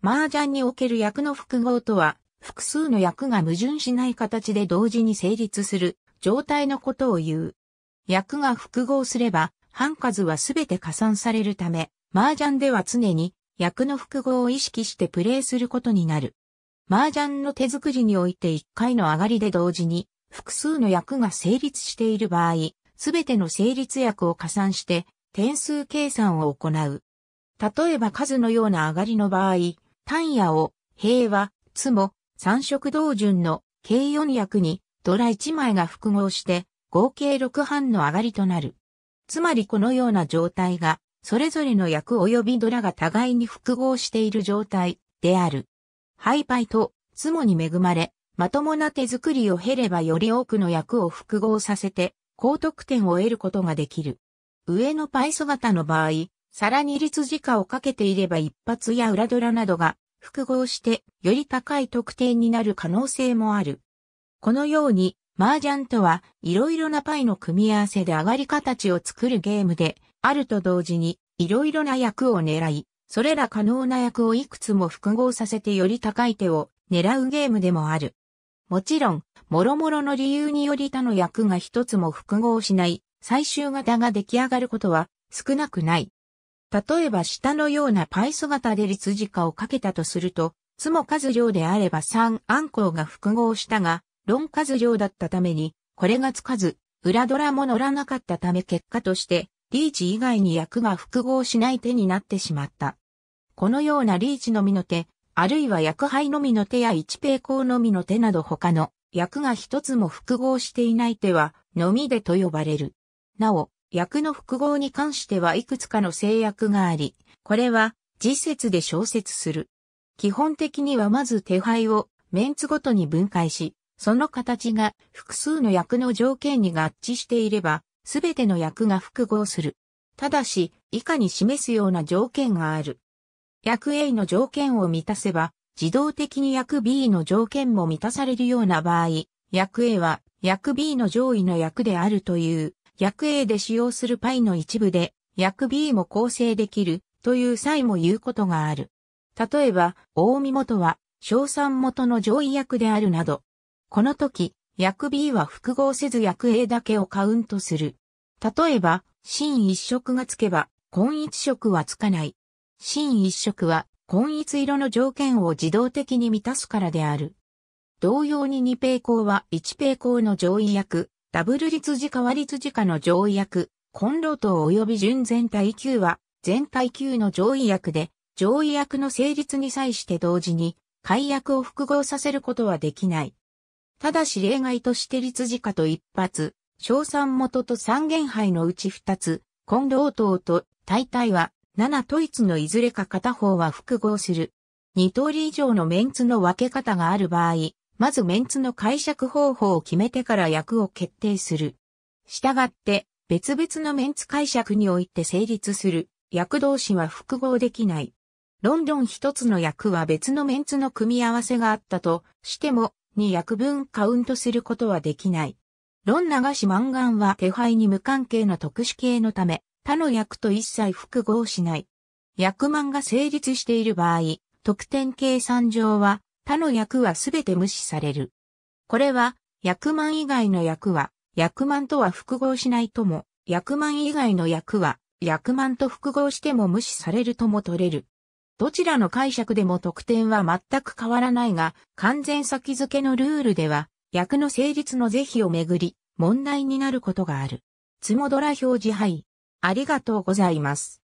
麻雀における役の複合とは、複数の役が矛盾しない形で同時に成立する状態のことを言う。役が複合すれば、半数はすべて加算されるため、麻雀では常に役の複合を意識してプレイすることになる。麻雀の手作りにおいて1回の上がりで同時に複数の役が成立している場合、すべての成立役を加算して点数計算を行う。例えば数のような上がりの場合、単野を、平和、つも、三色同順の計四役にドラ一枚が複合して合計六半の上がりとなる。つまりこのような状態がそれぞれの役及びドラが互いに複合している状態である。ハイパイとツモに恵まれ、まともな手作りを経ればより多くの役を複合させて高得点を得ることができる。上のパイソ型の場合、さらに律時間をかけていれば一発や裏ドラなどが複合してより高い得点になる可能性もある。このように、麻雀とは、いろいろなパイの組み合わせで上がり形を作るゲームで、あると同時に、いろいろな役を狙い、それら可能な役をいくつも複合させてより高い手を狙うゲームでもある。もちろん、諸々の理由により他の役が一つも複合しない、最終型が出来上がることは少なくない。例えば下のようなパイ姿で立時化をかけたとすると、つも数量であれば3暗号が複合したが、論数量だったために、これがつかず、裏ドラも乗らなかったため結果として、リーチ以外に役が複合しない手になってしまった。このようなリーチのみの手、あるいは役杯のみの手や一平行のみの手など他の役が一つも複合していない手は、のみでと呼ばれる。なお、役の複合に関してはいくつかの制約があり、これは次節で小説する。基本的にはまず手配をメンツごとに分解し、その形が複数の役の条件に合致していれば、すべての役が複合する。ただし、以下に示すような条件がある。役 A の条件を満たせば、自動的に役 B の条件も満たされるような場合、役 A は役 B の上位の役であるという薬 A で使用するパイの一部で、薬 B も構成できるという際も言うことがある。例えば、大見元は、小酸元の上位薬であるなど。この時、薬 B は複合せず薬 A だけをカウントする。例えば、新一色がつけば、根一色はつかない。新一色は、根一色の条件を自動的に満たすからである。同様に二平行は一平行の上位薬、ダブル立時は立辻下の上位役、コンロ等及び準全体級は、全体級の上位役で、上位役の成立に際して同時に、解約を複合させることはできない。ただし例外として立時下と一発、小三元と三元杯のうち二つ、根路等と大体は、七統一のいずれか片方は複合する。二通り以上のメンツの分け方がある場合、まずメンツの解釈方法を決めてから役を決定する。したがって、別々のメンツ解釈において成立する役同士は複合できない。ロンドン一つの役は別のメンツの組み合わせがあったとしても、2役分カウントすることはできない。ロン流しマンは手配に無関係の特殊系のため、他の役と一切複合しない。役漫が成立している場合、特典計算上は他の役はすべて無視される。これは、役満以外の役は、役満とは複合しないとも、役満以外の役は、役満と複合しても無視されるとも取れる。どちらの解釈でも得点は全く変わらないが、完全先付けのルールでは、役の成立の是非をめぐり、問題になることがある。つもドラ表示はい。ありがとうございます。